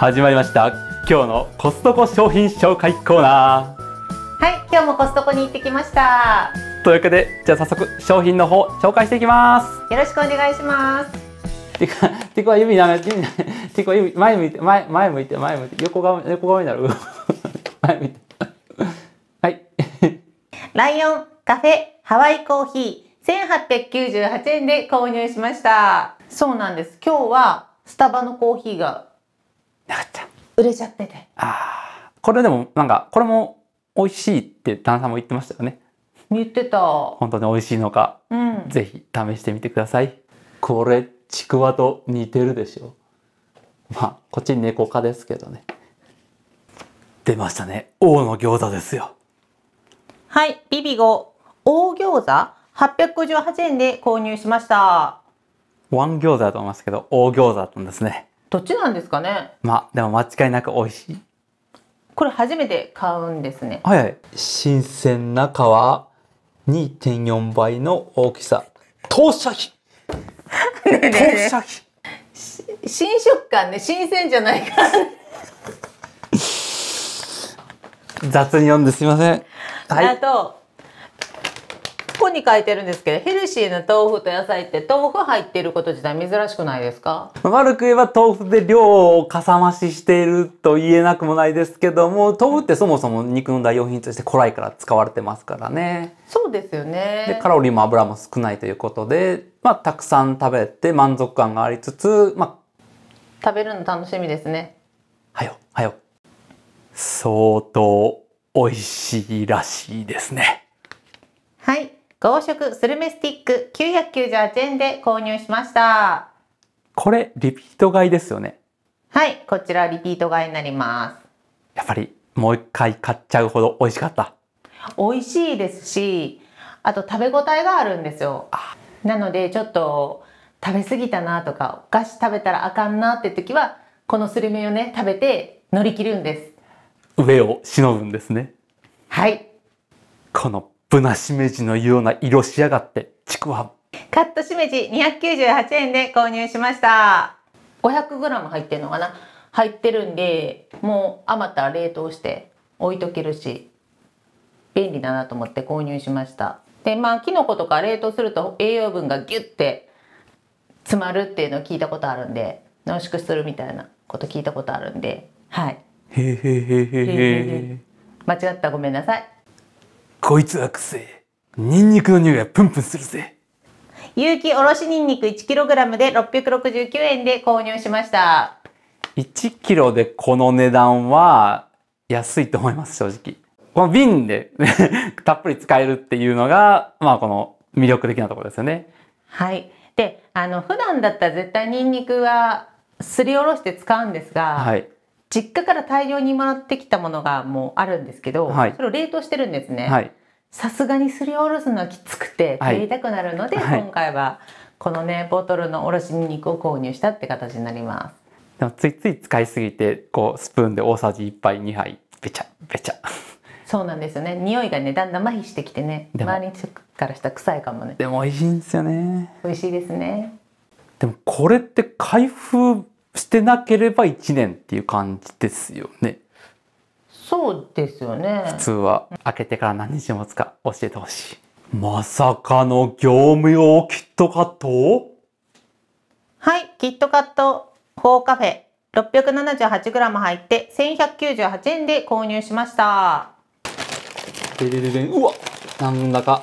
始まりました今日のコストコ商品紹介コーナーはい今日もコストコに行ってきましたというわけでじゃあ早速商品の方紹介していきますよろしくお願いしますてかてか指なめ指なめてか指前向いて前前向いて前向いて横顔横顔になる 前向いてはい ライオンカフェハワイコーヒー1898円で購入しましたそうなんです今日はスタバのコーヒーがなかった売れちゃっててああこれでもなんかこれも美味しいって旦さんも言ってましたよね言ってた本当に美味しいのか、うん、ぜひ試してみてくださいこれちくわと似てるでしょまあこっち猫科ですけどね出ましたね王の餃子ですよはいビビゴ王餃子858円で購入しましたワン餃子だと思いますけど、大餃子だったんですね。どっちなんですかねまあでも間違いなく美味しいこれ初めて買うんですねはい、はい、新鮮な皮2.4倍の大きさ投射費 ね投射費新食感ね新鮮じゃないか 雑に読んですいませんはい、あと本に書いてるんですけど、ヘルシーな豆腐と野菜って豆腐入ってること自体珍しくないですか悪く言えば豆腐で量をかさ増ししていると言えなくもないですけども、豆腐ってそもそも肉の代用品として古来から使われてますからね。そうですよね。で、カロリーも油も少ないということで、まあ、たくさん食べて満足感がありつつ、まあ、食べるの楽しみですね。はよ、はよ。相当美味しいらしいですね。合色スルメスティック998円で購入しました。これ、リピート買いですよね。はい、こちらリピート買いになります。やっぱりもう一回買っちゃうほど美味しかった。美味しいですし、あと食べ応えがあるんですよ。なのでちょっと食べ過ぎたなとか、お菓子食べたらあかんなって時は、このスルメをね、食べて乗り切るんです。上を忍ぶんですね。はい。このぶなしめじのような色しやがって、ちくわ。カットしめじ298円で購入しました。500g 入ってるのかな入ってるんで、もう余ったら冷凍して置いとけるし、便利だなと思って購入しました。で、まあ、きのことか冷凍すると栄養分がギュッて詰まるっていうのを聞いたことあるんで、濃縮するみたいなこと聞いたことあるんで、はい。へへへへへ。間違ったごめんなさい。こいつはくせえ。ニンニクの匂いがプンプンするぜ。有機おろしニンニク 1kg で669円で購入しました。1kg でこの値段は安いと思います、正直。この瓶で たっぷり使えるっていうのが、まあこの魅力的なところですよね。はい。で、あの、普段だったら絶対ニンニクはすりおろして使うんですが、はい、実家から大量にもらってきたものがもうあるんですけど、はい、それを冷凍してるんですね。はいさすがにすりおろすのはきつくて取りたくなるので、はい、今回はこのねボトルのおろしにんにくを購入したって形になります。でもついつい使いすぎてこうスプーンで大さじ1杯2杯べちゃべちゃ。そうなんですよね匂いがねだんだん麻痺してきてね周りからしたら臭いかもねでも美味しいんですよね美味しいですねでもこれって開封してなければ1年っていう感じですよね。そうですよね。普通は、開けてから何日持つか教えてほしい。まさかの業務用キットカットはい、キットカット4カフェ 678g 入って1198円で購入しました。ででででうわなんだか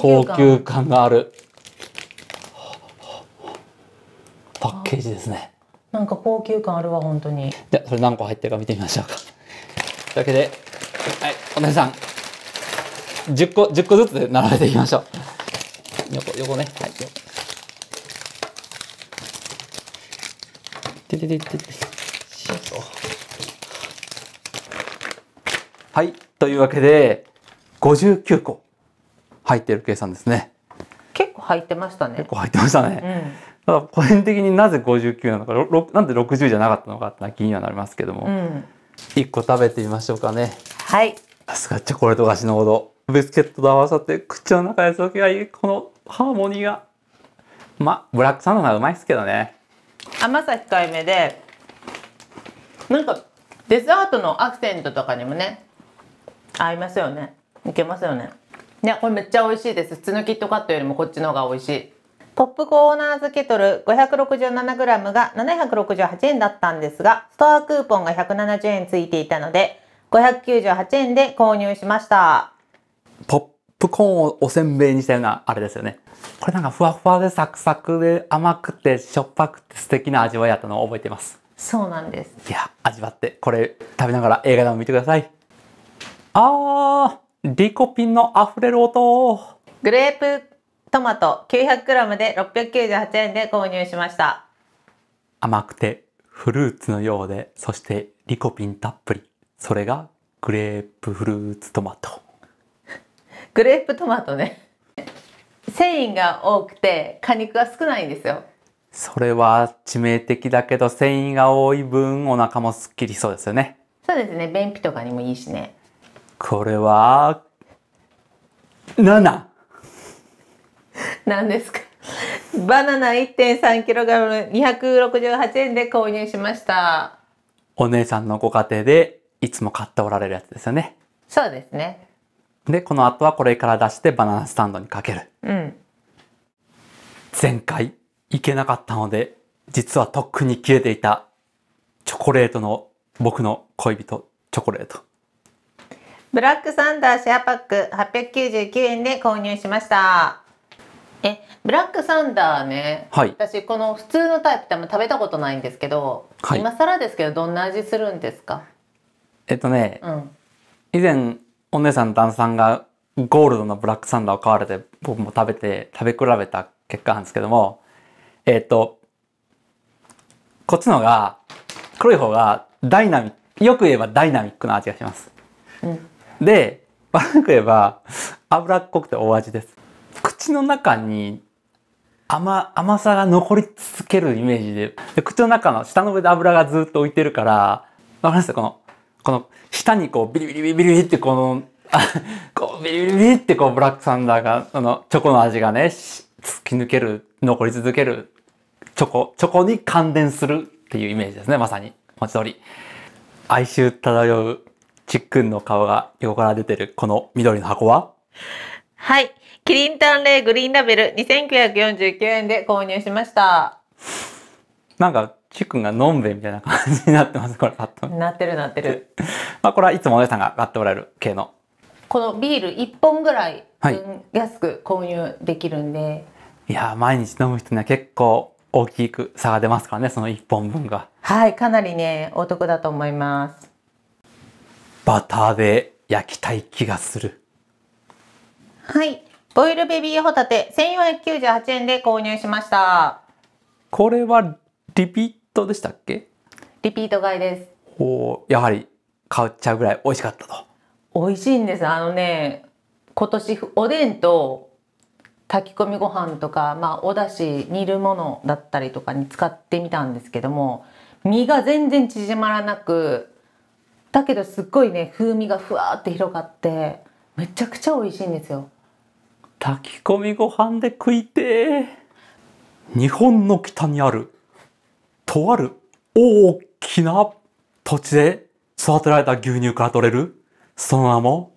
高級感がある。パッケージですね。なんか高級感あるわ本当にじゃそれ何個入ってるか見てみましょうかというわけではいお姉さん10個十個ずつ並べていきましょう横横ねはいててててはいというわけで59個入ってる計算ですね結構入ってましたね結構入ってましたね、うんだ個人的になぜ59なのかなんで60じゃなかったのかっての気にはなりますけども、うん、1個食べてみましょうかねはいさすがチョコレート菓子のほどビスケットと合わさって口の中で溶けがいいこのハーモニーがまあブラックサンドがうまいっすけどね甘さ控えめでなんかデザートのアクセントとかにもね合いますよねいけますよねねこれめっちゃ美味しいです普通のキットカットよりもこっちの方が美味しいポップコーナーズケトル 567g が768円だったんですが、ストアクーポンが170円ついていたので、598円で購入しました。ポップコーンをおせんべいにしたようなあれですよね。これなんかふわふわでサクサクで甘くてしょっぱくて素敵な味わいやったのを覚えています。そうなんです。いや、味わって、これ食べながら映画でも見てください。あー、リコピンの溢れる音。グレープトマト 900g で698円で購入しました。甘くてフルーツのようで、そしてリコピンたっぷり。それがグレープフルーツトマト。グレープトマトね。繊維が多くて果肉が少ないんですよ。それは致命的だけど繊維が多い分お腹もすっきりそうですよね。そうですね。便秘とかにもいいしね。これは、7! 何ですかバナナ 1.3kg268 円で購入しましたお姉さんのご家庭でいつも買っておられるやつですよねそうですねでこの後はこれから出してバナナスタンドにかけるうん前回いけなかったので実はとっくに消えていたチョコレートの僕の恋人チョコレートブラックサンダーシェアパック899円で購入しましたえブラックサンダーね、はい、私この普通のタイプってあんま食べたことないんですけど、はい、今更ですけどどんな味するんですかえっとね、うん、以前お姉さん旦さんがゴールドのブラックサンダーを買われて僕も食べて食べ比べた結果なんですけどもえっとこっちのが黒い方がダイナミックよく言えばダイナミックな味がします、うん、で悪く言えば脂っこくて大味です口の中に甘、甘さが残り続けるイメージで、で口の中の下の上で油がずっと浮いてるから、わかりますこの、この、下にこうビリビリビリビリってこの、こうビリビリビリってこうブラックサンダーが、あの、チョコの味がね、突き抜ける、残り続ける、チョコ、チョコに感電するっていうイメージですね、まさに。文字通り。哀愁漂うちっくんの顔が横から出てるこの緑の箱ははい。キリンタンレイグリーンラベル2949円で購入しました。なんか、チくんが飲んべみたいな感じになってます、これパッと。なってるなってる。まあ、これはいつもお姉さんが買っておられる系の。このビール1本ぐらい、はい、安く購入できるんで。いや、毎日飲む人には結構大きく差が出ますからね、その1本分が。はい、かなりね、お得だと思います。バターで焼きたい気がする。はい。ボイルベビーホタテ1498円で購入しましたこれはリピートでしたっけリピート買いですおやはり買っちゃうぐらい美味しかったと美味しいんですあのね今年おでんと炊き込みご飯とか、まあ、お出汁煮るものだったりとかに使ってみたんですけども身が全然縮まらなくだけどすっごいね風味がふわって広がってめちゃくちゃ美味しいんですよ炊き込みご飯で食いて日本の北にある、とある大きな土地で育てられた牛乳から取れる、その名も、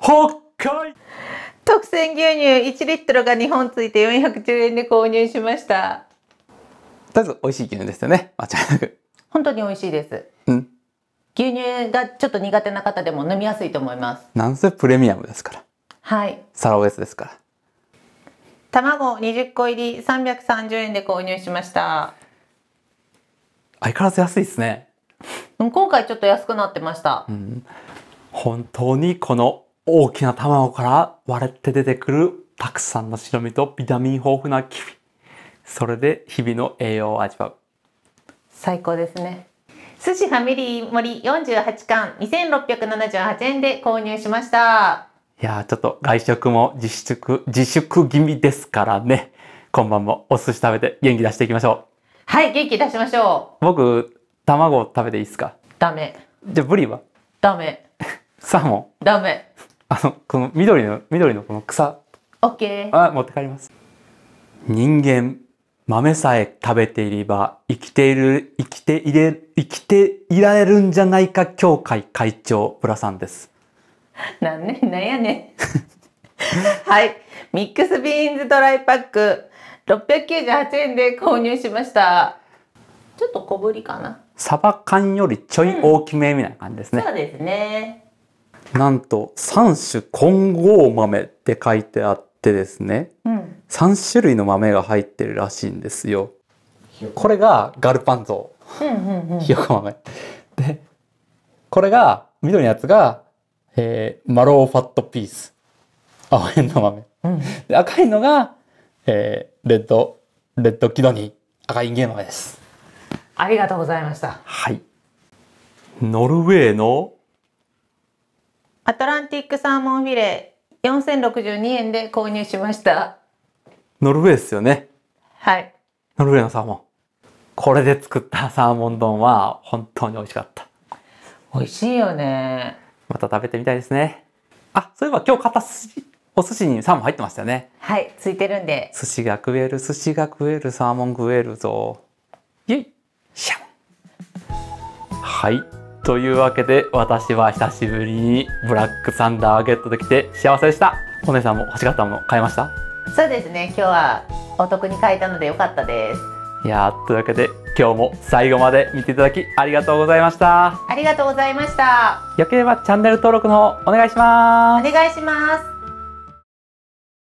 北海特選牛乳1リットルが2本ついて410円で購入しました。とりあえず美味しい牛乳ですよね。間違いなく。本当に美味しいです。うん。牛乳がちょっと苦手な方でも飲みやすいと思います。なんせプレミアムですから。はい。サラ OS ですから。卵20個入り330円で購入しました。相変わらず安いですね。今回ちょっと安くなってました。うん、本当にこの大きな卵から割れて出てくるたくさんの白身とビタミン豊富なキビ。それで日々の栄養を味わう。最高ですね。寿司ファミリー森48巻2678円で購入しました。いやー、ちょっと外食も自粛、自粛気味ですからね。今晩もお寿司食べて元気出していきましょう。はい、元気出しましょう。僕、卵食べていいですかダメ。じゃあ、ブリはダメ。サーモンダメ。あの、この緑の、緑のこの草。オッケー。あ、持って帰ります。人間、豆さえ食べていれば、生きている、生きていれ、生きていられるんじゃないか協会会長、ブラさんです。なんね、なんやねん。はい。ミックスビーンズドライパック、698円で購入しました。ちょっと小ぶりかな。サバ缶よりちょい大きめみたいな感じですね。うん、そうですね。なんと、3種混合豆って書いてあってですね、うん、3種類の豆が入ってるらしいんですよ。これがガルパンゾウ。うううんんん。ひよこ豆。で、これが、緑のやつがえー、マローファットピース。青変の豆。うん、で赤いのが、えー、レッド、レッドキドニー、赤いインゲン豆です。ありがとうございました。はい。ノルウェーのアトランティックサーモンフィレ4062円で購入しました。ノルウェーですよね。はい。ノルウェーのサーモン。これで作ったサーモン丼は本当に美味しかった。美味しいよね。また食べてみたいですね。あ、そういえば今日買ったお寿司にサーモン入ってましたよね。はい、ついてるんで。寿司が食える、寿司が食える、サーモン食えるぞ。イェイシャンはい。というわけで、私は久しぶりにブラックサンダーゲットできて幸せでした。お姉さんも欲しかったもの買いましたそうですね。今日はお得に買えたので良かったです。いやというわけで今日も最後まで見ていただきありがとうございましたありがとうございましたよければチャンネル登録の方お願いしますお願いします